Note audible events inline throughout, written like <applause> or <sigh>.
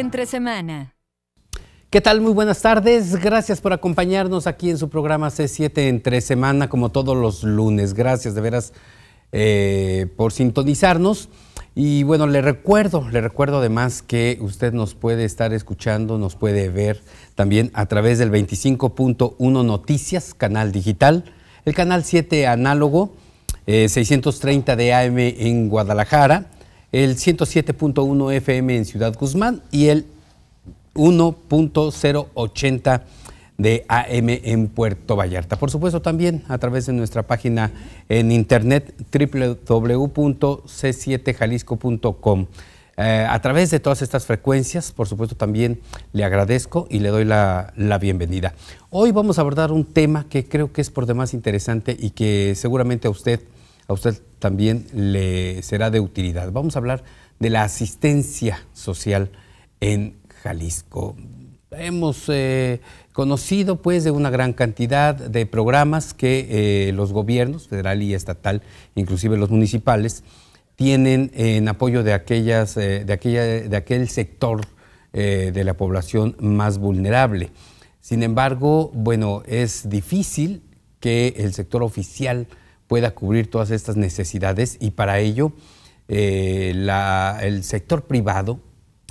entre semana. ¿Qué tal? Muy buenas tardes. Gracias por acompañarnos aquí en su programa C7 entre semana, como todos los lunes. Gracias de veras eh, por sintonizarnos. Y bueno, le recuerdo, le recuerdo además que usted nos puede estar escuchando, nos puede ver también a través del 25.1 Noticias, canal digital, el canal 7 análogo, 630 eh, de AM en Guadalajara el 107.1 FM en Ciudad Guzmán y el 1.080 de AM en Puerto Vallarta. Por supuesto también a través de nuestra página en internet www.c7jalisco.com. Eh, a través de todas estas frecuencias, por supuesto también le agradezco y le doy la, bienvenida. Hoy vamos a abordar un tema que creo que es por demás interesante y que seguramente a usted a usted también le será de utilidad. Vamos a hablar de la asistencia social en Jalisco. Hemos eh, conocido pues de una gran cantidad de programas que eh, los gobiernos, federal y estatal, inclusive los municipales, tienen en apoyo de, aquellas, eh, de, aquella, de aquel sector de la población más vulnerable. Sin embargo, bueno, es difícil que el sector oficial pueda cubrir todas estas necesidades y para ello eh, el sector privado,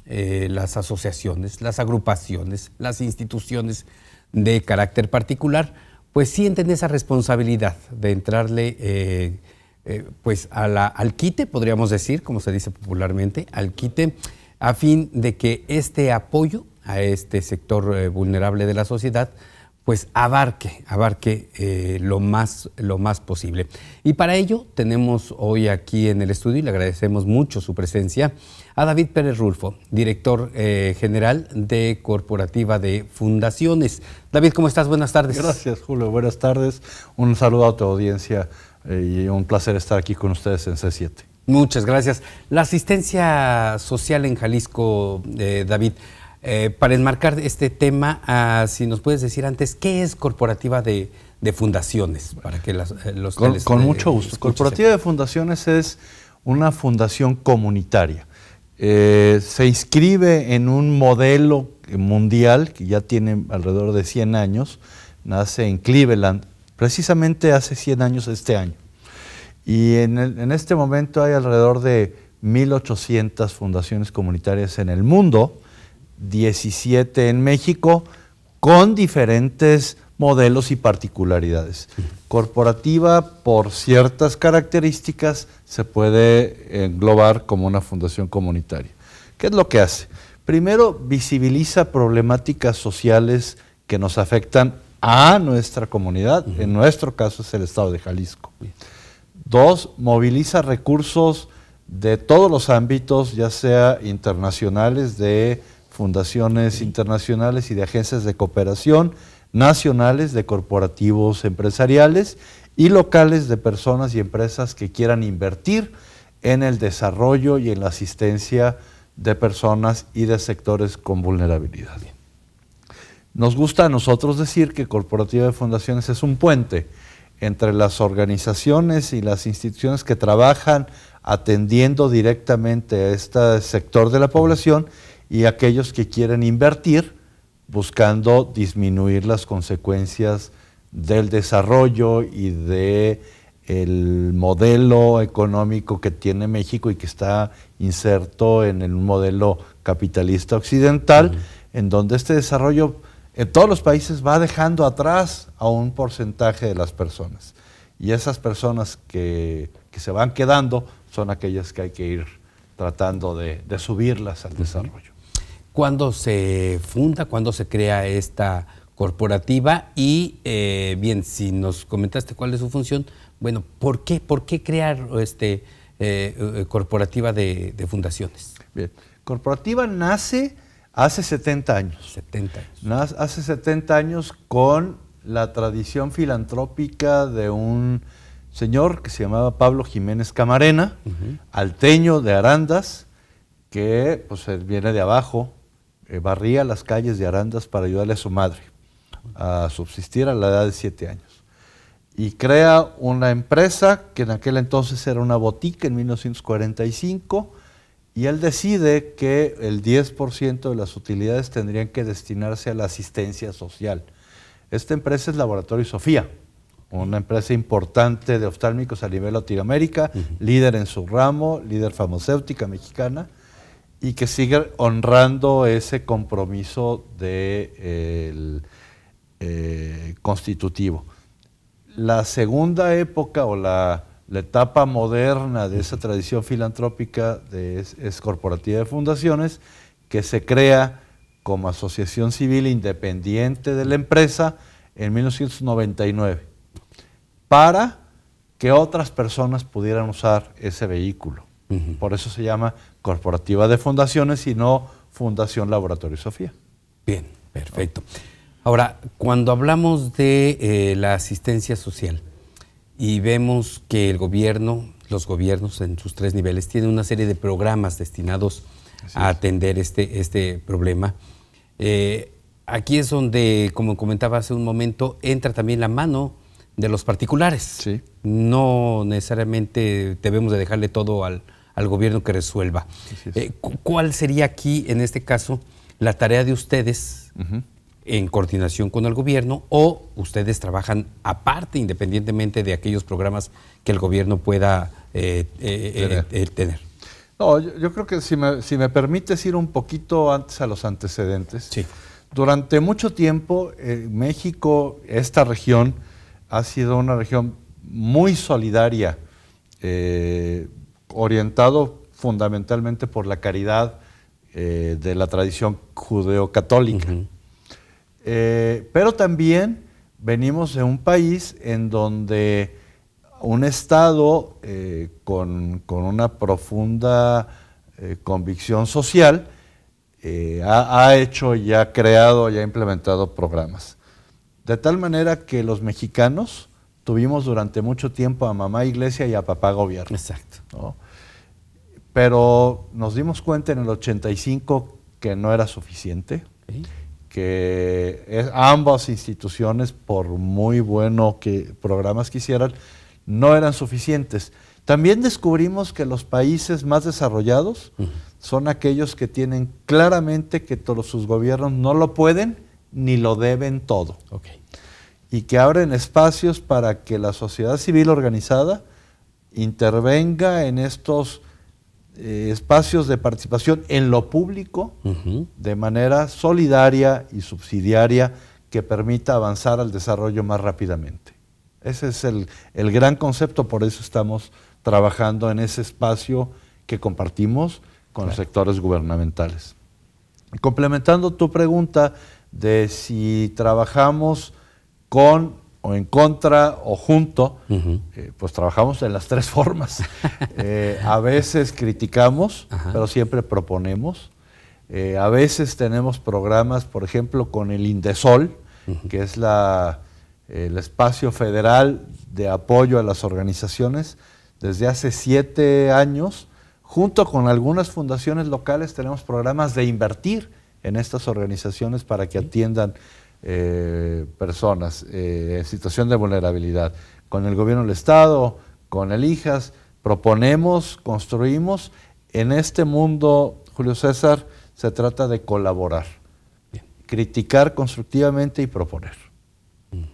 eh, las asociaciones, las agrupaciones, las instituciones de carácter particular, pues sienten esa responsabilidad de entrarle eh, pues a al quite, podríamos decir, como se dice popularmente, al quite, a fin de que este apoyo a este sector vulnerable de la sociedad pues abarque, abarque eh, lo, más, lo más posible. Y para ello tenemos hoy aquí en el estudio, y le agradecemos mucho su presencia, a David Pérez Rulfo, director eh, general de Corporativa de Fundaciones. David, ¿cómo estás? Buenas tardes. Gracias, Julio. Buenas tardes. Un saludo a tu audiencia eh, y un placer estar aquí con ustedes en C7. Muchas gracias. La asistencia social en Jalisco, David, eh, para enmarcar este tema, ah, si nos puedes decir antes, ¿qué es Corporativa de, Fundaciones? Para que eh, los con, mucho gusto. Corporativa de Fundaciones es una fundación comunitaria. Eh, se inscribe en un modelo mundial que ya tiene alrededor de 100 años, nace en Cleveland, precisamente hace 100 años este año. Y en, en este momento hay alrededor de 1.800 fundaciones comunitarias en el mundo 17 en México, con diferentes modelos y particularidades. Corporativa, por ciertas características, se puede englobar como una fundación comunitaria. ¿Qué es lo que hace? Primero, visibiliza problemáticas sociales que nos afectan a nuestra comunidad, en nuestro caso es el estado de Jalisco. Dos, moviliza recursos de todos los ámbitos, ya sea internacionales, de fundaciones internacionales y de agencias de cooperación nacionales, de corporativos empresariales y locales de personas y empresas que quieran invertir en el desarrollo y en la asistencia de personas y de sectores con vulnerabilidad. Nos gusta a nosotros decir que Corporativa de Fundaciones es un puente entre las organizaciones y las instituciones que trabajan atendiendo directamente a este sector de la población y aquellos que quieren invertir buscando disminuir las consecuencias del desarrollo y de el modelo económico que tiene México y que está inserto en el modelo capitalista occidental, en donde este desarrollo en todos los países va dejando atrás a un porcentaje de las personas. Y esas personas que, se van quedando son aquellas que hay que ir tratando de, subirlas al desarrollo cuándo se funda, cuándo se crea esta corporativa y eh, bien, si nos comentaste cuál es su función, bueno, ¿por qué, por qué crear este, eh, eh, corporativa de, fundaciones? Bien, corporativa nace hace 70 años. 70 años. Nace hace 70 años con la tradición filantrópica de un señor que se llamaba Pablo Jiménez Camarena, alteño de Arandas, que pues, viene de abajo, eh, barría las calles de Arandas para ayudarle a su madre a subsistir a la edad de siete años. Y crea una empresa que en aquel entonces era una botica en 1945 y él decide que el 10% de las utilidades tendrían que destinarse a la asistencia social. Esta empresa es Laboratorio Sofía, una empresa importante de oftálmicos a nivel Latinoamérica, líder en su ramo, líder farmacéutica mexicana y que siga honrando ese compromiso de, eh, constitutivo. La segunda época o la, etapa moderna de esa tradición filantrópica es corporativa de fundaciones, que se crea como asociación civil independiente de la empresa en 1999, para que otras personas pudieran usar ese vehículo. Por eso se llama Corporativa de Fundaciones y no Fundación Laboratorio Sofía. Bien, perfecto. Ahora, cuando hablamos de eh, la asistencia social y vemos que el gobierno, los gobiernos en sus tres niveles, tienen una serie de programas destinados a atender este, este problema, eh, aquí es donde, como comentaba hace un momento, entra también la mano de los particulares. No necesariamente debemos de dejarle todo al, al gobierno que resuelva. Eh, ¿Cuál sería aquí, en este caso, la tarea de ustedes en coordinación con el gobierno o ustedes trabajan aparte, independientemente de aquellos programas que el gobierno pueda eh, eh, tener. yo, creo que si me, si me permites ir un poquito antes a los antecedentes. Sí. Durante mucho tiempo, México, esta región, ha sido una región muy solidaria orientado fundamentalmente por la caridad eh, de la tradición judeo-católica. Eh, pero también venimos de un país en donde un Estado eh, con, una profunda convicción social ha, ha hecho y ha creado y ha implementado programas. De tal manera que los mexicanos tuvimos durante mucho tiempo a mamá iglesia y a papá gobierno. Exacto. Pero nos dimos cuenta en el 85 que no era suficiente, que ambas instituciones, por muy bueno que programas quisieran, no eran suficientes. También descubrimos que los países más desarrollados son aquellos que tienen claramente que todos sus gobiernos no lo pueden ni lo deben todo y que abren espacios para que la sociedad civil organizada intervenga en estos eh, espacios de participación en lo público de manera solidaria y subsidiaria que permita avanzar al desarrollo más rápidamente. Ese es el, gran concepto, por eso estamos trabajando en ese espacio que compartimos con los sectores gubernamentales. Complementando tu pregunta de si trabajamos con o en contra o junto, eh, pues trabajamos en las tres <laughs> formas. Eh, a veces criticamos, pero siempre proponemos. Eh, a veces tenemos programas, por ejemplo, con el Indesol, que es la, el espacio federal de apoyo a las organizaciones. Desde hace siete años, junto con algunas fundaciones locales, tenemos programas de invertir en estas organizaciones para que atiendan eh, personas eh, en situación de vulnerabilidad, con el gobierno del Estado, con el IJAS, proponemos, construimos. En este mundo, Julio César, se trata de colaborar, criticar constructivamente y proponer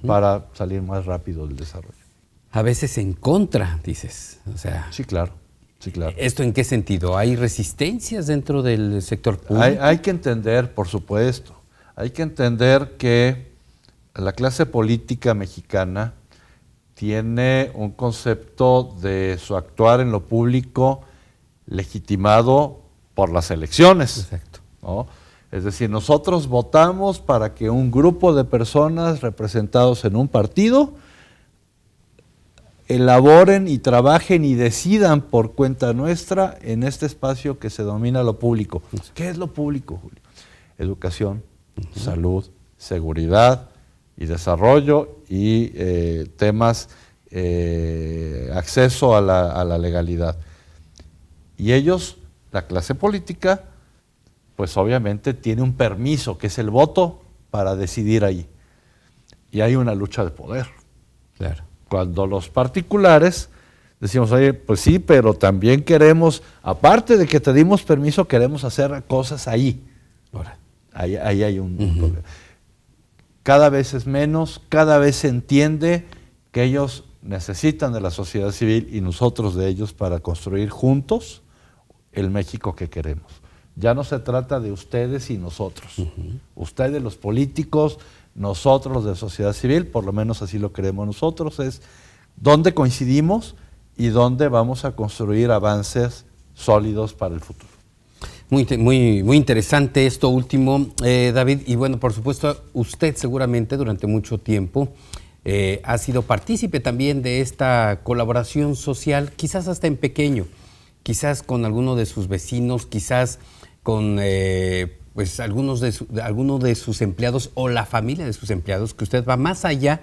para salir más rápido del desarrollo. A veces en contra, dices. O sea, sí, claro. Sí, claro. ¿Esto en qué sentido? ¿Hay resistencias dentro del sector público? hay que entender, por supuesto, hay que entender que la clase política mexicana tiene un concepto de su actuar en lo público legitimado por las elecciones. Es decir, nosotros votamos para que un grupo de personas representados en un partido elaboren y trabajen y decidan por cuenta nuestra en este espacio que se domina lo público. ¿Qué es lo público, Julio? Educación, salud, seguridad y desarrollo y eh, temas, eh, acceso a la, legalidad. Y ellos, la clase política, pues obviamente tiene un permiso, que es el voto, para decidir ahí. Y hay una lucha de poder. Cuando los particulares decimos, oye, pues sí, pero también queremos, aparte de que te dimos permiso, queremos hacer cosas ahí. Ahí, hay un, problema. Cada vez es menos, cada vez se entiende que ellos necesitan de la sociedad civil y nosotros de ellos para construir juntos el México que queremos. Ya no se trata de ustedes y nosotros. Ustedes los políticos, nosotros de sociedad civil, por lo menos así lo queremos nosotros, es dónde coincidimos y dónde vamos a construir avances sólidos para el futuro. Muy, muy, interesante esto último, eh, David. Y bueno, por supuesto, usted seguramente durante mucho tiempo eh, ha sido partícipe también de esta colaboración social, quizás hasta en pequeño, quizás con alguno de sus vecinos, quizás con eh, pues algunos de, su, de sus empleados o la familia de sus empleados, que usted va más allá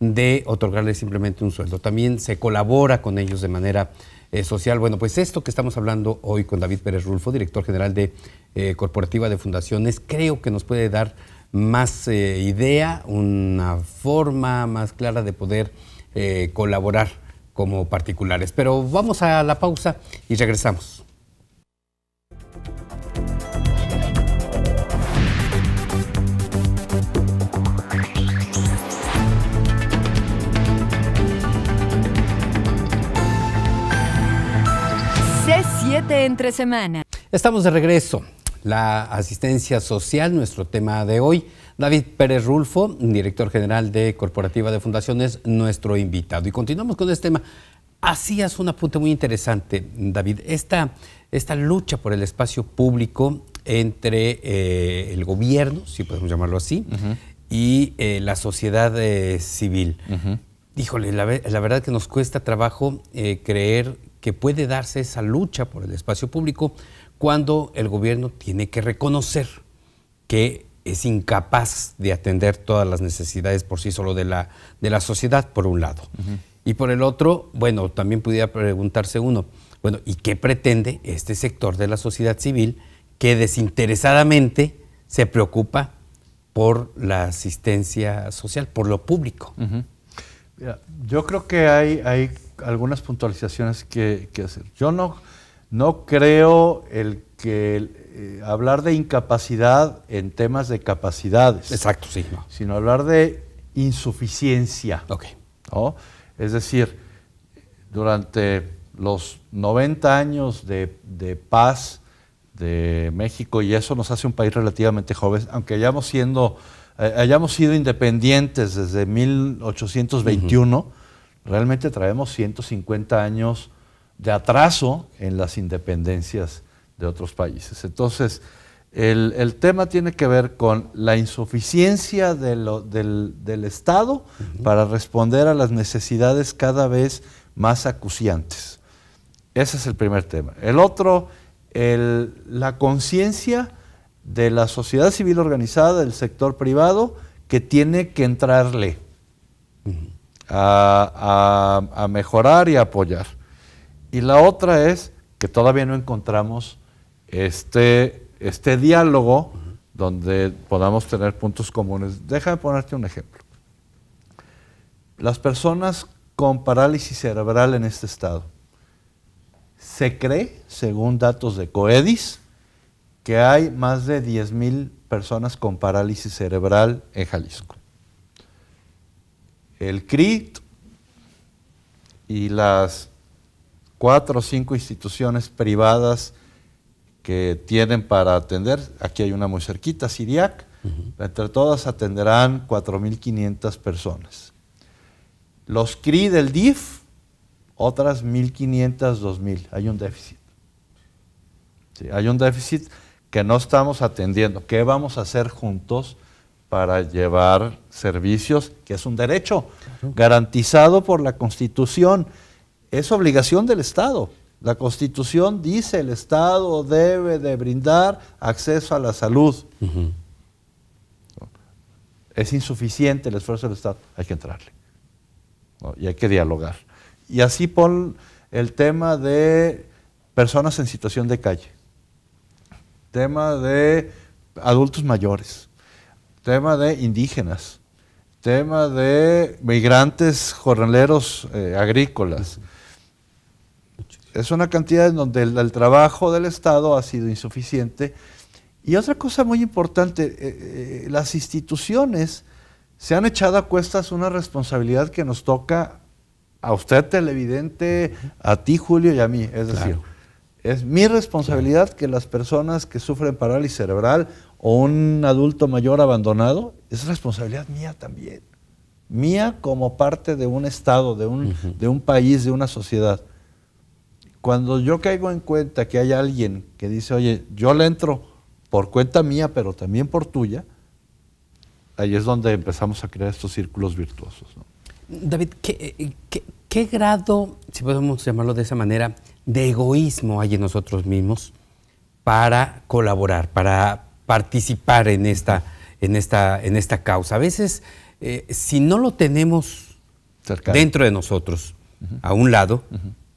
de otorgarles simplemente un sueldo. También se colabora con ellos de manera eh, social. Bueno, pues esto que estamos hablando hoy con David Pérez Rulfo, director general de eh, Corporativa de Fundaciones, creo que nos puede dar más eh, idea, una forma más clara de poder colaborar como particulares. Pero vamos a la pausa y regresamos. entre semana. Estamos de regreso. La asistencia social, nuestro tema de hoy. David Pérez Rulfo, director general de Corporativa de Fundaciones, nuestro invitado. Y continuamos con este tema. Hacías un apunte muy interesante, David. Esta, esta lucha por el espacio público entre eh, el gobierno, si podemos llamarlo así, y eh, la sociedad eh, civil. Híjole, la, la, verdad que nos cuesta trabajo creer que puede darse esa lucha por el espacio público cuando el gobierno tiene que reconocer que es incapaz de atender todas las necesidades por sí solo de la, de la sociedad, por un lado. Y por el otro, bueno, también pudiera preguntarse uno, bueno, ¿y qué pretende este sector de la sociedad civil que desinteresadamente se preocupa por la asistencia social, por lo público? yo creo que hay, algunas puntualizaciones que, hacer. Yo no, no creo el que eh, hablar de incapacidad en temas de capacidades. Exacto, sí. Sino hablar de insuficiencia. Ok. Es decir, durante los 90 años de, de, paz de México, y eso nos hace un país relativamente joven, aunque hayamos siendo eh, hayamos sido independientes desde 1821, realmente traemos 150 años de atraso en las independencias de otros países. Entonces, el, tema tiene que ver con la insuficiencia del, Estado para responder a las necesidades cada vez más acuciantes. Ese es el primer tema. El otro, la conciencia de la sociedad civil organizada, del sector privado, que tiene que entrarle a, mejorar y a apoyar. Y la otra es que todavía no encontramos este, este diálogo donde podamos tener puntos comunes. Déjame ponerte un ejemplo. Las personas con parálisis cerebral en este estado, se cree, según datos de COEDIS, que hay más de 10.000 personas con parálisis cerebral en Jalisco. El CRI y las cuatro o cinco instituciones privadas que tienen para atender, aquí hay una muy cerquita, Siriac, entre todas atenderán 4.500 personas. Los CRI del DIF, otras 1.500, 2.000, hay un déficit. hay un déficit que no estamos atendiendo. ¿Qué vamos a hacer juntos para llevar servicios, que es un derecho garantizado por la Constitución? Es obligación del Estado. La Constitución dice el Estado debe de brindar acceso a la salud. Es insuficiente el esfuerzo del Estado. Hay que entrarle. Y hay que dialogar. Y así pon el tema de personas en situación de calle tema de adultos mayores, tema de indígenas, tema de migrantes jornaleros eh, agrícolas. Es una cantidad en donde el, trabajo del Estado ha sido insuficiente. Y otra cosa muy importante, eh, eh, las instituciones se han echado a cuestas una responsabilidad que nos toca a usted televidente, a ti Julio y a mí. Es decir, es mi responsabilidad que las personas que sufren parálisis cerebral o un adulto mayor abandonado, es responsabilidad mía también. Mía como parte de un Estado, de un, de un país, de una sociedad. Cuando yo caigo en cuenta que hay alguien que dice, oye, yo le entro por cuenta mía, pero también por tuya, ahí es donde empezamos a crear estos círculos virtuosos. David, eh, qué grado, si podemos llamarlo de esa manera, de egoísmo hay en nosotros mismos para colaborar, para participar en esta, en esta, en esta causa. A veces, eh, si no lo tenemos dentro de nosotros, a un lado,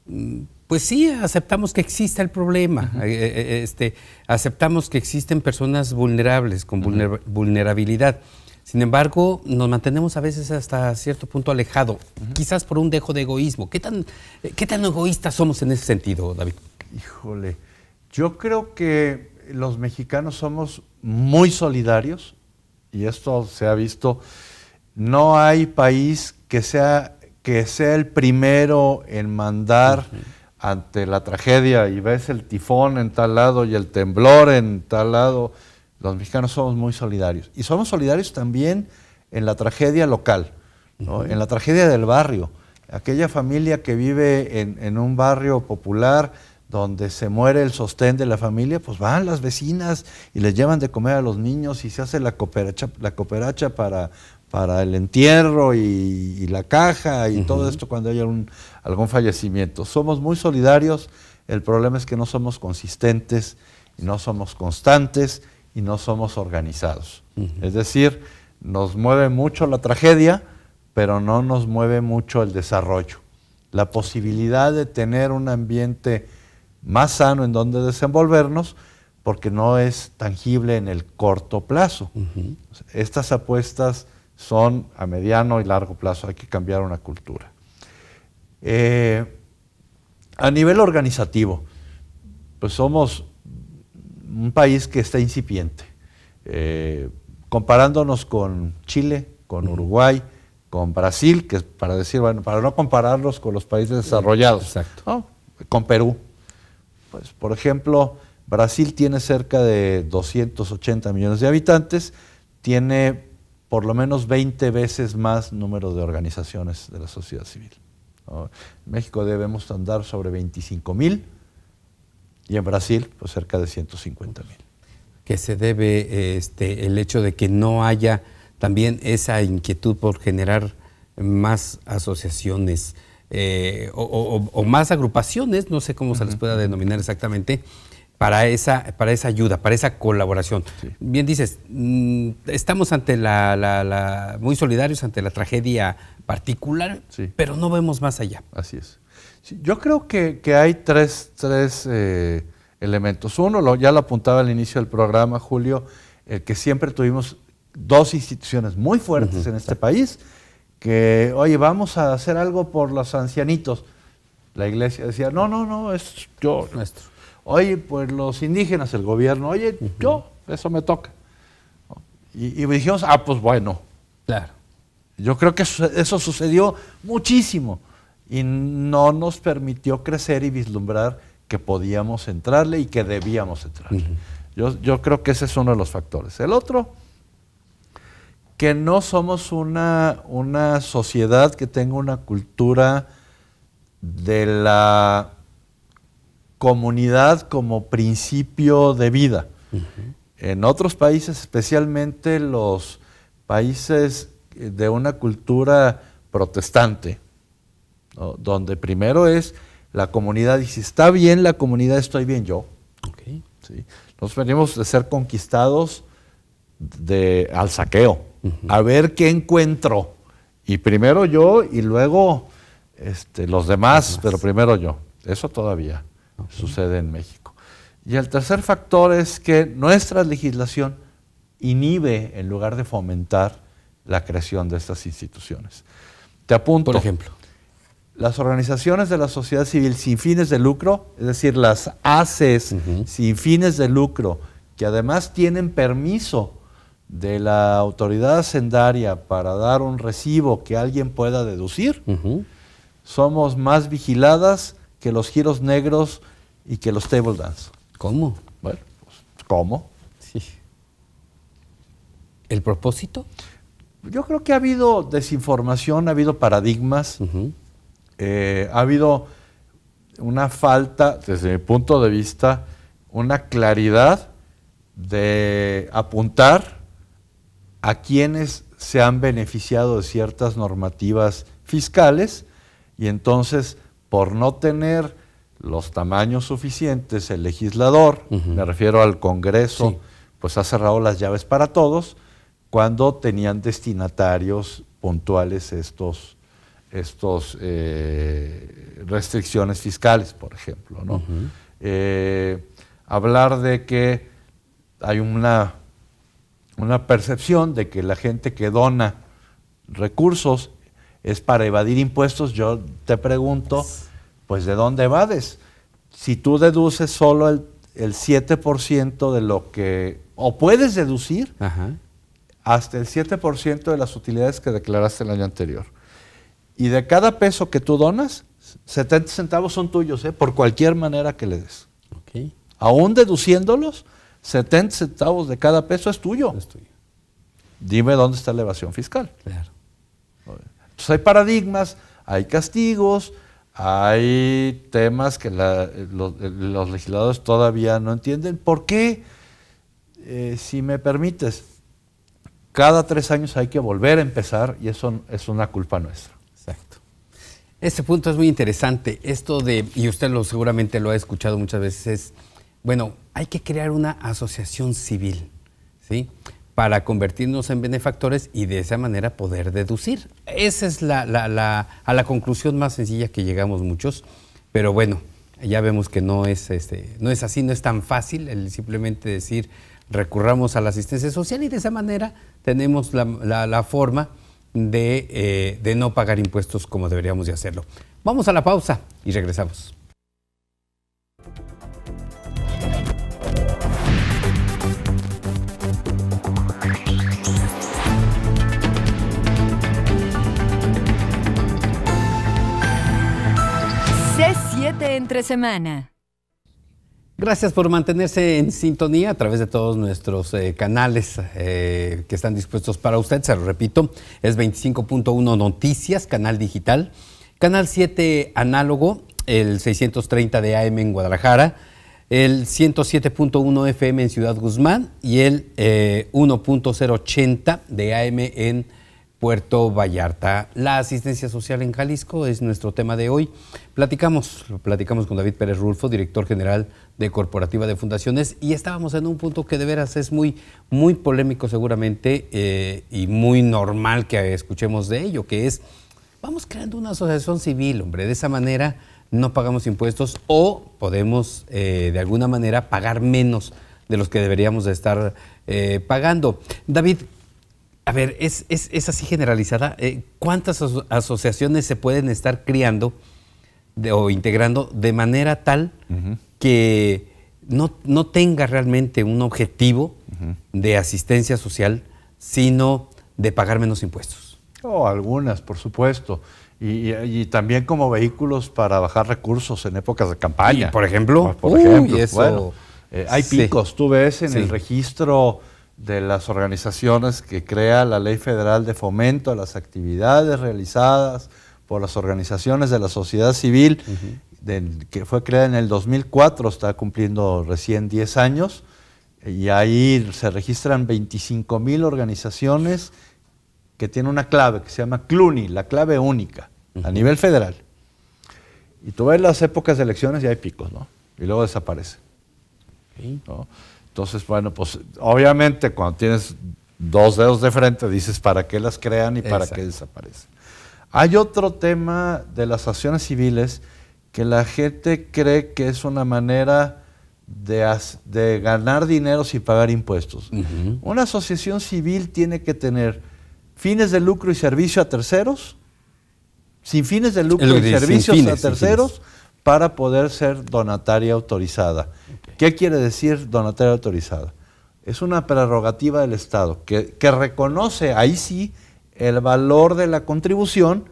mm, pues sí, aceptamos que exista el problema, eh, eh, este, aceptamos que existen personas vulnerables, con vulnerabilidad, sin embargo, nos mantenemos a veces hasta cierto punto alejado, quizás por un dejo de egoísmo. ¿Qué tan, eh, ¿Qué egoístas somos en ese sentido, David? Híjole, yo creo que los mexicanos somos muy solidarios y esto se ha visto. No hay país que sea, que sea el primero en mandar ante la tragedia y ves el tifón en tal lado y el temblor en tal lado los mexicanos somos muy solidarios. Y somos solidarios también en la tragedia local, en la tragedia del barrio. Aquella familia que vive en, un barrio popular donde se muere el sostén de la familia, pues van las vecinas y les llevan de comer a los niños y se hace la cooperacha, la cooperacha para, el entierro y, la caja y todo esto cuando hay algún fallecimiento. Somos muy solidarios, el problema es que no somos consistentes y no somos constantes y no somos organizados. Es decir, nos mueve mucho la tragedia, pero no nos mueve mucho el desarrollo. La posibilidad de tener un ambiente más sano en donde desenvolvernos, porque no es tangible en el corto plazo. Estas apuestas son a mediano y largo plazo, hay que cambiar una cultura. Eh, a nivel organizativo, pues somos un país que está incipiente. Eh, comparándonos con Chile, con Uruguay, con Brasil, que es para decir, bueno, para no compararlos con los países eh, desarrollados, Exacto. con Perú. Pues, por ejemplo, Brasil tiene cerca de 280 millones de habitantes, tiene por lo menos 20 veces más número de organizaciones de la sociedad civil. En México debemos andar sobre 25 mil y en Brasil pues cerca de 150 mil. Que se debe este, el hecho de que no haya también esa inquietud por generar más asociaciones eh, o, más agrupaciones, no sé cómo se les pueda denominar exactamente, para esa, para esa ayuda, para esa colaboración. Bien dices, mm, estamos ante la, muy solidarios ante la tragedia particular, pero no vemos más allá. Así es. Yo creo que, hay tres, tres eh, elementos. Uno, ya lo apuntaba al inicio del programa, Julio, eh, que siempre tuvimos dos instituciones muy fuertes en este país, que, oye, vamos a hacer algo por los ancianitos. La iglesia decía, no, no, no, es yo. Nuestro. Oye, pues los indígenas, el gobierno, oye, yo, eso me toca. Y, dijimos, ah, pues bueno. Claro. Yo creo que eso sucedió muchísimo y no nos permitió crecer y vislumbrar que podíamos entrarle y que debíamos entrarle. yo, creo que ese es uno de los factores. El otro, que no somos una, sociedad que tenga una cultura de la comunidad como principio de vida. En otros países, especialmente los países de una cultura protestante, donde primero es la comunidad y si está bien la comunidad, estoy bien yo. Okay. ¿sí? Nos venimos de ser conquistados de, al saqueo, a ver qué encuentro. Y primero yo y luego este, los demás, pero primero yo. Eso todavía sucede en México. Y el tercer factor es que nuestra legislación inhibe en lugar de fomentar la creación de estas instituciones. Te apunto. Por ejemplo las organizaciones de la sociedad civil sin fines de lucro, es decir, las ACES sin fines de lucro, que además tienen permiso de la autoridad hacendaria para dar un recibo que alguien pueda deducir, somos más vigiladas que los giros negros y que los table dance. ¿Cómo? Bueno, pues, ¿cómo? Sí. ¿El propósito? Yo creo que ha habido desinformación, ha habido paradigmas. Eh, ha habido una falta, desde mi punto de vista, una claridad de apuntar a quienes se han beneficiado de ciertas normativas fiscales y entonces por no tener los tamaños suficientes, el legislador, me refiero al Congreso, pues ha cerrado las llaves para todos cuando tenían destinatarios puntuales estos estas eh, restricciones fiscales, por ejemplo. ¿no? Eh, hablar de que hay una, una percepción de que la gente que dona recursos es para evadir impuestos, yo te pregunto, pues ¿de dónde evades? Si tú deduces solo el, 7% de lo que, o puedes deducir hasta el 7% de las utilidades que declaraste el año anterior. Y de cada peso que tú donas, 70 centavos son tuyos, ¿eh? por cualquier manera que le des. Okay. Aún deduciéndolos, 70 centavos de cada peso es tuyo. Es Dime dónde está la evasión fiscal. Claro. Entonces hay paradigmas, hay castigos, hay temas que los, legisladores todavía no entienden. ¿Por qué, eh, si me permites, cada tres años hay que volver a empezar y eso es una culpa nuestra? Este punto es muy interesante. Esto de, y usted lo seguramente lo ha escuchado muchas veces, es, bueno, hay que crear una asociación civil, ¿sí? Para convertirnos en benefactores y de esa manera poder deducir. Esa es la, a la conclusión más sencilla que llegamos muchos, pero bueno, ya vemos que no es, este, no es así, no es tan fácil el simplemente decir recurramos a la asistencia social y de esa manera tenemos la, la forma de, eh, de no pagar impuestos como deberíamos de hacerlo. Vamos a la pausa y regresamos. C7 entre semana. Gracias por mantenerse en sintonía a través de todos nuestros eh, canales eh, que están dispuestos para usted. Se lo repito, es 25.1 Noticias, canal digital, canal 7 análogo, el 630 de AM en Guadalajara, el 107.1 FM en Ciudad Guzmán y el 1.080 eh, de AM en Puerto Vallarta. La asistencia social en Jalisco es nuestro tema de hoy. Platicamos, platicamos con David Pérez Rulfo, director general de Corporativa de Fundaciones y estábamos en un punto que de veras es muy, muy polémico seguramente eh, y muy normal que escuchemos de ello, que es, vamos creando una asociación civil, hombre, de esa manera no pagamos impuestos o podemos eh, de alguna manera pagar menos de los que deberíamos de estar eh, pagando. David, a ver, es, así generalizada. ¿Cuántas asociaciones se pueden estar criando o integrando de manera tal que no, no tenga realmente un objetivo de asistencia social, sino de pagar menos impuestos. Oh, algunas, por supuesto. Y, también como vehículos para bajar recursos en épocas de campaña. por ejemplo, eh, hay picos. Tú ves en el registro de las organizaciones que crea la Ley Federal de Fomento a las actividades realizadas por las organizaciones de la sociedad civil, que fue creada en el 2004, está cumpliendo recién 10 años, y ahí se registran 25 mil organizaciones que tienen una clave que se llama CLUNI, la clave única, a nivel federal. Y tú ves las épocas de elecciones y hay picos, ¿no? Y luego desaparece. Entonces, bueno, pues obviamente cuando tienes dos dedos de frente dices para qué las crean y para qué desaparecen. Hay otro tema de las acciones civiles que la gente cree que es una manera de, ganar dinero y pagar impuestos. Una asociación civil tiene que tener fines de lucro y servicio a terceros, sin fines de lucro y servicios a terceros, para poder ser donataria autorizada. ¿Qué quiere decir donataria autorizada? Es una prerrogativa del Estado que reconoce ahí sí el valor de la contribución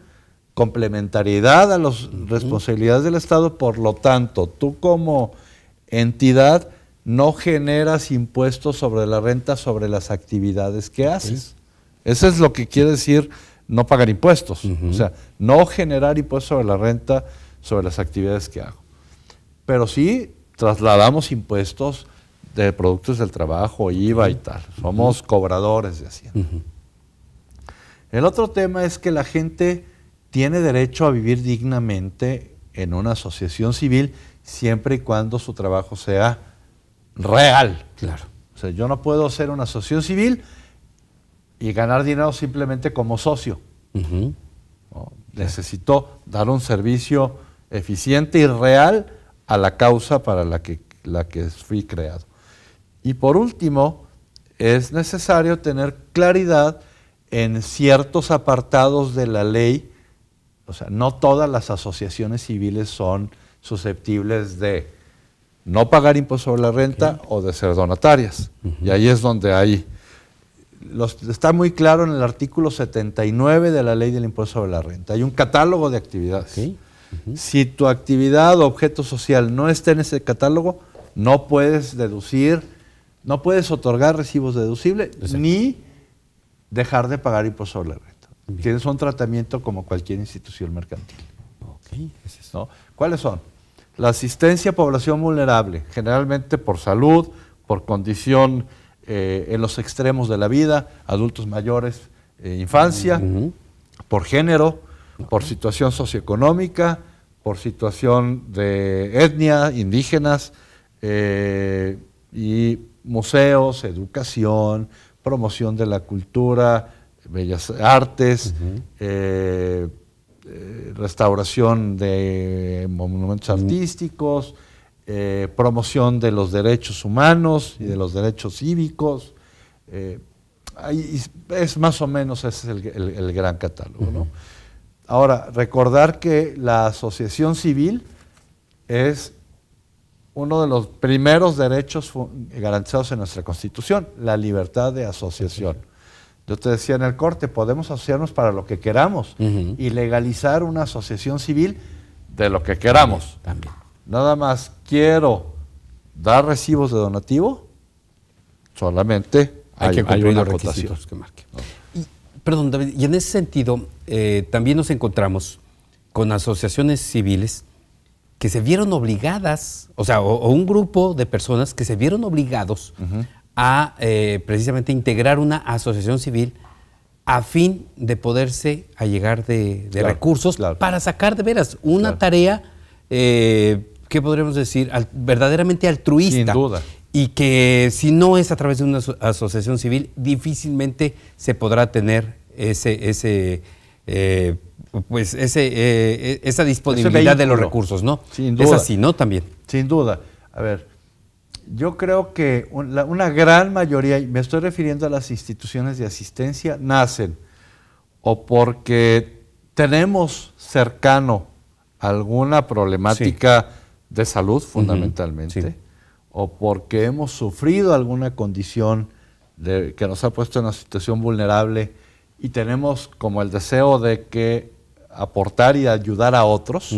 complementariedad a las responsabilidades del Estado, por lo tanto, tú como entidad no generas impuestos sobre la renta sobre las actividades que haces. Eso es lo que quiere decir no pagar impuestos, o sea, no generar impuestos sobre la renta sobre las actividades que hago. Pero sí trasladamos impuestos de productos del trabajo, IVA y tal. Somos cobradores de Hacienda. El otro tema es que la gente tiene derecho a vivir dignamente en una asociación civil siempre y cuando su trabajo sea real. Claro. O sea, yo no puedo ser una asociación civil y ganar dinero simplemente como socio. Necesito dar un servicio eficiente y real a la causa para la que, la que fui creado. Y por último, es necesario tener claridad en ciertos apartados de la ley o sea, no todas las asociaciones civiles son susceptibles de no pagar impuesto sobre la renta o de ser donatarias. Y ahí es donde hay... está muy claro en el artículo 79 de la ley del impuesto sobre la renta. Hay un catálogo de actividades. Si tu actividad o objeto social no está en ese catálogo, no puedes deducir, no puedes otorgar recibos deducibles ni dejar de pagar impuesto sobre la renta. Tienes un tratamiento como cualquier institución mercantil. ¿Cuáles son? La asistencia a población vulnerable, generalmente por salud, por condición eh, en los extremos de la vida, adultos mayores, eh, infancia, por género, por situación socioeconómica, por situación de etnia, indígenas, eh, y museos, educación, promoción de la cultura, bellas artes, eh, eh, restauración de monumentos artísticos, eh, promoción de los derechos humanos y de los derechos cívicos. es más o menos ese es el, gran catálogo. Ahora, recordar que la asociación civil es uno de los primeros derechos garantizados en nuestra Constitución, la libertad de asociación. Yo te decía en el corte, podemos asociarnos para lo que queramos y legalizar una asociación civil de lo que queramos. También, Nada más quiero dar recibos de donativo, solamente hay, que una los que perdón, David, y en ese sentido eh, también nos encontramos con asociaciones civiles que se vieron obligadas, o sea, o, un grupo de personas que se vieron obligados a a eh, precisamente integrar una asociación civil a fin de poderse allegar de, de recursos para sacar de veras una tarea, eh, ¿qué podríamos decir?, verdaderamente altruista. Sin duda. Y que si no es a través de una asociación civil, difícilmente se podrá tener ese, ese eh, pues ese, eh, e-, esa disponibilidad de los recursos, ¿no? Sin duda. Es así, ¿no? También. Sin duda. A ver, yo creo que una gran mayoría, y me estoy refiriendo a las instituciones de asistencia, nacen o porque tenemos cercano alguna problemática de salud fundamentalmente, o porque hemos sufrido alguna condición de, que nos ha puesto en una situación vulnerable y tenemos como el deseo de que aportar y ayudar a otros.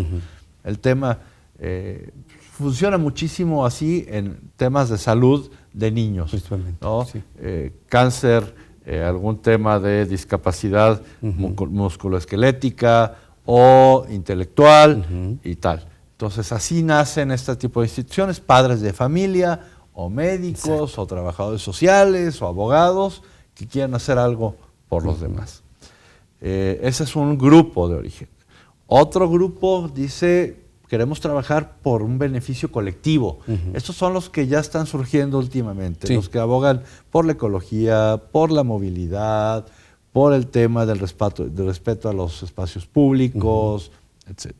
El tema eh, funciona muchísimo así en temas de salud de niños. ¿no? Eh, cáncer, eh, algún tema de discapacidad musculoesquelética o intelectual y tal. Entonces así nacen este tipo de instituciones, padres de familia o médicos o trabajadores sociales o abogados que quieren hacer algo por los demás. Eh, ese es un grupo de origen. Otro grupo dice queremos trabajar por un beneficio colectivo. Estos son los que ya están surgiendo últimamente, los que abogan por la ecología, por la movilidad, por el tema del respeto, respeto a los espacios públicos, etc.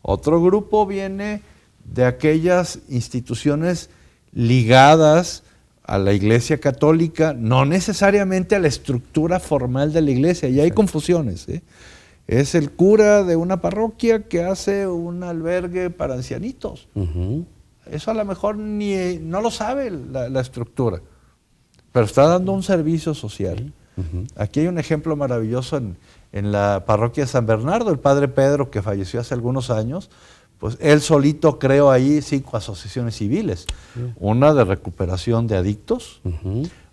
Otro grupo viene de aquellas instituciones ligadas a la Iglesia Católica, no necesariamente a la estructura formal de la Iglesia, y hay confusiones. ¿eh? Es el cura de una parroquia que hace un albergue para ancianitos. Eso a lo mejor ni, eh, no lo sabe la, estructura, pero está dando un servicio social. Aquí hay un ejemplo maravilloso en, la parroquia de San Bernardo, el padre Pedro que falleció hace algunos años, pues él solito creó ahí cinco asociaciones civiles, una de recuperación de adictos,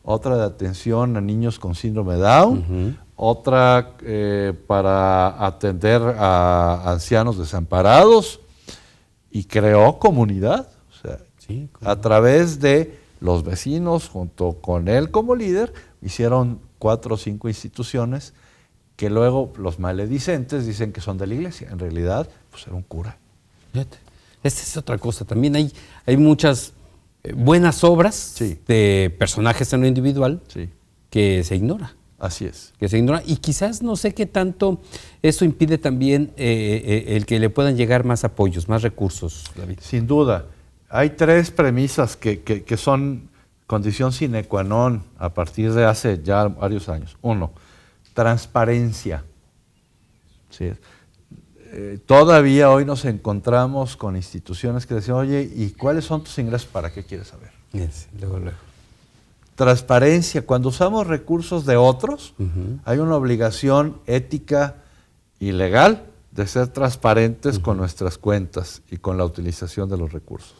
otra de atención a niños con síndrome Down, otra eh, para atender a ancianos desamparados y creó comunidad. a través de los vecinos, junto con él como líder, hicieron cuatro o cinco instituciones que luego los maledicentes dicen que son de la iglesia. En realidad, pues era un cura. esta es otra cosa. También hay, hay muchas buenas obras de personajes en lo individual que se ignora. Así es. Que se ignora. Y quizás no sé qué tanto eso impide también eh, eh, eh, el que le puedan llegar más apoyos, más recursos, Sin duda. Hay tres premisas que, son condición sine qua non a partir de hace ya varios años. Uno, transparencia. Sí. Eh, todavía hoy nos encontramos con instituciones que decían, oye, ¿y cuáles son tus ingresos? ¿Para qué quieres saber? Transparencia. Cuando usamos recursos de otros, hay una obligación ética y legal de ser transparentes con nuestras cuentas y con la utilización de los recursos.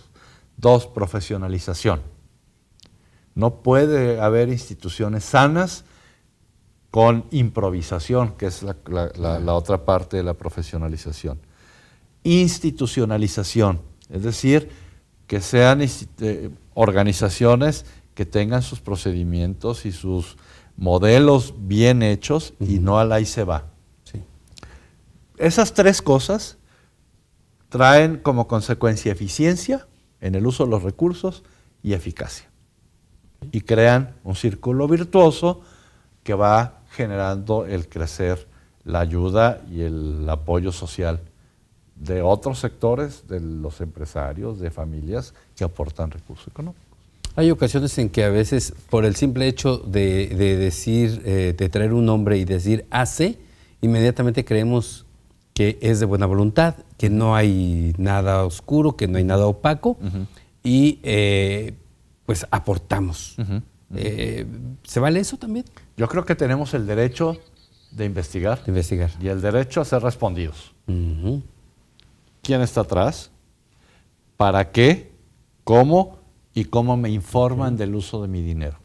Dos, profesionalización. No puede haber instituciones sanas con improvisación, que es la, otra parte de la profesionalización. Institucionalización, es decir, que sean eh, organizaciones que tengan sus procedimientos y sus modelos bien hechos y no al ahí se va. Esas tres cosas traen como consecuencia eficiencia en el uso de los recursos y eficacia. Y crean un círculo virtuoso que va generando el crecer, la ayuda y el apoyo social de otros sectores, de los empresarios, de familias que aportan recursos económicos. Hay ocasiones en que a veces, por el simple hecho de, decir, eh, de traer un nombre y decir hace, inmediatamente creemos que es de buena voluntad, que no hay nada oscuro, que no hay nada opaco, y eh, pues aportamos. Eh, ¿Se vale eso también? Yo creo que tenemos el derecho de investigar. investigar. Y el derecho a ser respondidos. ¿Quién está atrás? ¿Para qué? ¿Cómo? ¿Y cómo me informan del uso de mi dinero?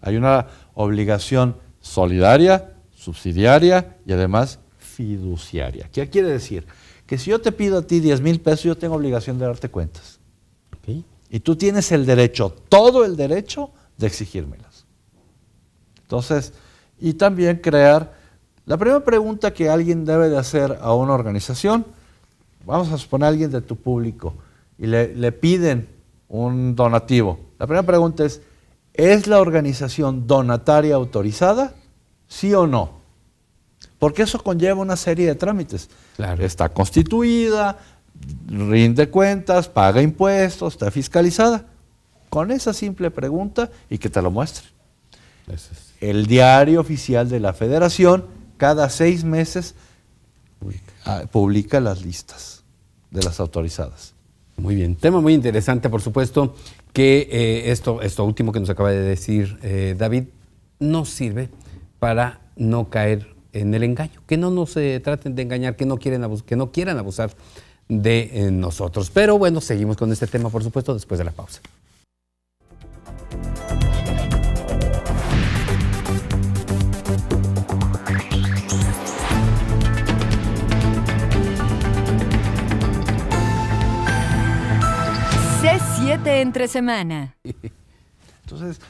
Hay una obligación solidaria, subsidiaria y además fiduciaria. ¿Qué quiere decir? Que si yo te pido a ti 10 mil pesos, yo tengo obligación de darte cuentas. Y tú tienes el derecho, todo el derecho de exigírmelas. Entonces, y también crear, la primera pregunta que alguien debe de hacer a una organización, vamos a suponer a alguien de tu público, y le, piden un donativo. La primera pregunta es, ¿es la organización donataria autorizada? ¿Sí o no? Porque eso conlleva una serie de trámites. Está constituida, rinde cuentas, paga impuestos, está fiscalizada. Con esa simple pregunta y que te lo muestre. El diario oficial de la federación cada seis meses ah, publica, las listas de las autorizadas. Muy bien, tema muy interesante, por supuesto, que eh, esto, esto último que nos acaba de decir eh, David no sirve para no caer en el engaño, que no nos traten de engañar, que no, que no quieran abusar de eh, nosotros. Pero bueno, seguimos con este tema, por supuesto, después de la pausa. entre semana. <laughs> Entonces,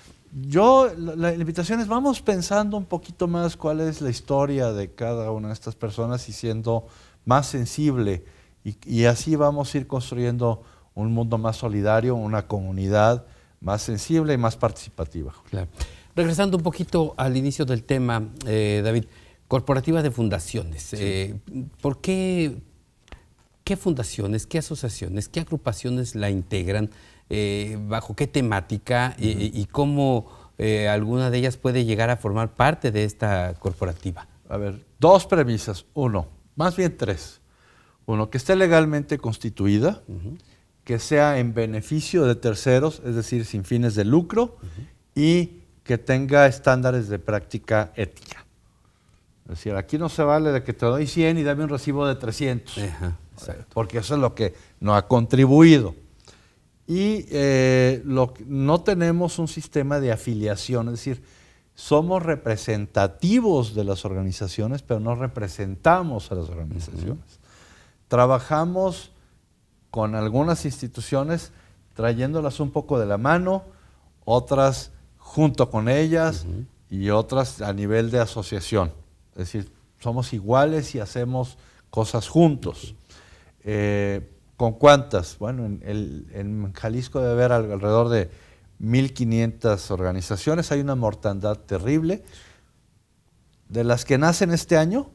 yo, la, invitación es, vamos pensando un poquito más cuál es la historia de cada una de estas personas y siendo más sensible. Y, así vamos a ir construyendo un mundo más solidario, una comunidad más sensible y más participativa. Regresando un poquito al inicio del tema, eh, David, Corporativa de fundaciones. Eh, ¿Por qué, qué fundaciones, qué asociaciones, qué agrupaciones la integran? Eh, bajo qué temática y, cómo eh, alguna de ellas puede llegar a formar parte de esta corporativa. A ver, dos premisas. Uno, más bien tres. Uno, que esté legalmente constituida, que sea en beneficio de terceros, es decir, sin fines de lucro, y que tenga estándares de práctica ética. Es decir, aquí no se vale de que te doy 100 y dame un recibo de 300. Eh, porque eso es lo que no ha contribuido. Y eh, no tenemos un sistema de afiliación, es decir, somos representativos de las organizaciones, pero no representamos a las organizaciones. Trabajamos con algunas instituciones trayéndolas un poco de la mano, otras junto con ellas y otras a nivel de asociación. Es decir, somos iguales y hacemos cosas juntos. ¿Con cuántas? Bueno, en, Jalisco debe haber alrededor de 1.500 organizaciones, hay una mortandad terrible. De las que nacen este año,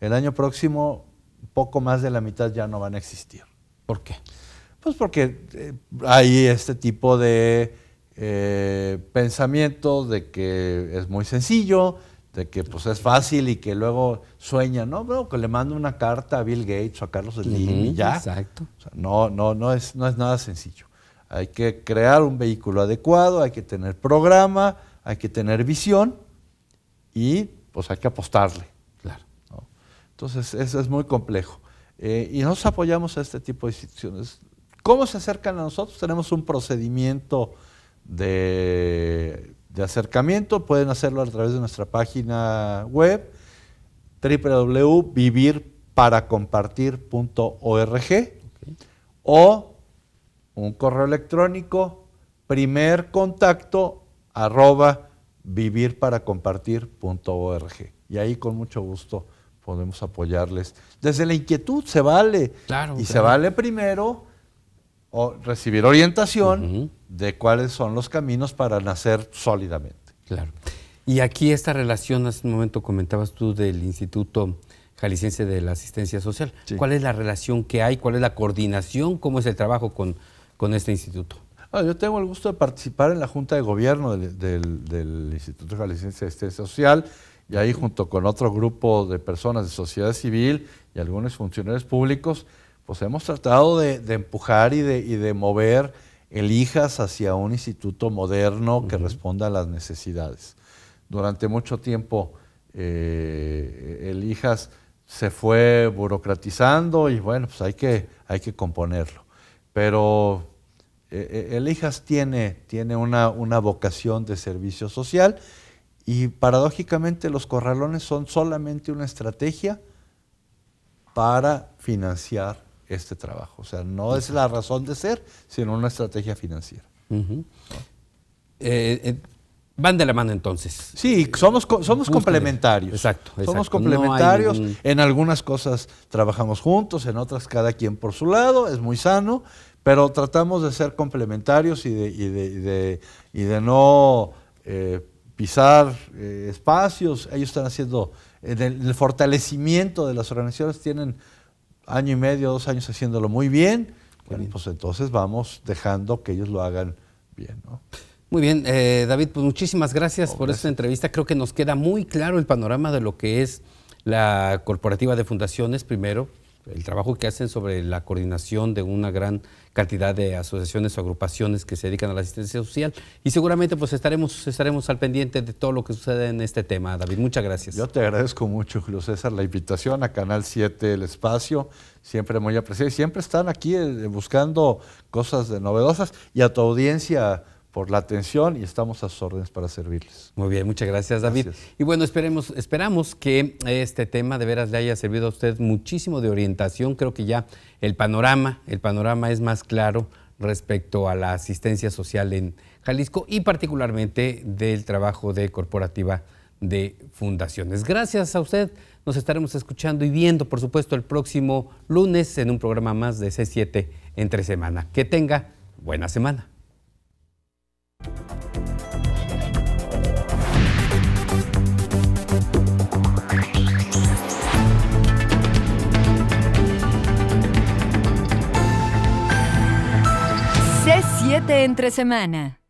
el año próximo poco más de la mitad ya no van a existir. ¿Por qué? Pues porque eh, hay este tipo de eh, pensamiento de que es muy sencillo, de que pues es fácil y que luego sueña, no, bro, que le mando una carta a Bill Gates o a Carlos Slim y ya. Exacto. no, no, no es, no es nada sencillo. Hay que crear un vehículo adecuado, hay que tener programa, hay que tener visión y pues hay que apostarle. Claro. Entonces, eso es muy complejo. Eh, y nos apoyamos a este tipo de instituciones. ¿Cómo se acercan a nosotros? Tenemos un procedimiento de de acercamiento, pueden hacerlo a través de nuestra página web www.vivirparacompartir.org o un correo electrónico primer contacto arroba vivirparacompartir.org y ahí con mucho gusto podemos apoyarles. Desde la inquietud se vale y se vale primero o recibir orientación de cuáles son los caminos para nacer sólidamente. Claro. Y aquí esta relación, hace un momento comentabas tú del Instituto Jalisciense de la Asistencia Social. ¿Cuál es la relación que hay? ¿Cuál es la coordinación? ¿Cómo es el trabajo con, este instituto? Ah, yo tengo el gusto de participar en la Junta de Gobierno del, Instituto Jalisciense de Asistencia Social y ahí junto con otro grupo de personas de sociedad civil y algunos funcionarios públicos pues hemos tratado de, empujar y de, y de, mover elijas hacia un instituto moderno que responda a las necesidades. Durante mucho tiempo el eh, elijas se fue burocratizando y bueno, pues hay que, hay que componerlo. Pero el eh, eh, elijas tiene, tiene una, una vocación de servicio social y paradójicamente los corralones son solamente una estrategia para financiar este trabajo. O sea, no es la razón de ser, sino una estrategia financiera. Eh, eh, van de la mano entonces. Sí, somos, somos complementarios. Exacto, Somos complementarios. En algunas cosas trabajamos juntos, en otras cada quien por su lado, es muy sano, pero tratamos de ser complementarios y de, y de, y de, no eh, pisar espacios. Ellos están haciendo, el fortalecimiento de las organizaciones tienen año y medio, dos años haciéndolo muy bien, pues entonces vamos dejando que ellos lo hagan bien. Muy bien, eh, David, pues muchísimas gracias por esta entrevista. Creo que nos queda muy claro el panorama de lo que es la corporativa de fundaciones, primero, el trabajo que hacen sobre la coordinación de una gran cantidad de asociaciones o agrupaciones que se dedican a la asistencia social. Y seguramente pues estaremos, al pendiente de todo lo que sucede en este tema, David. Muchas gracias. Yo te agradezco mucho, Julio César, la invitación a Canal 7, el espacio, siempre muy apreciado. Siempre están aquí eh, buscando cosas de novedosas y a tu audiencia por la atención y estamos a sus órdenes para servirles. Muy bien, muchas gracias David. Y bueno, esperemos, esperamos que este tema de veras le haya servido a usted muchísimo de orientación. Creo que ya el panorama, el panorama es más claro respecto a la asistencia social en Jalisco y particularmente del trabajo de corporativa de fundaciones. Gracias a usted. Nos estaremos escuchando y viendo, por supuesto, el próximo lunes en un programa más de C7 entre semana. Que tenga buena semana. C7 entre semana.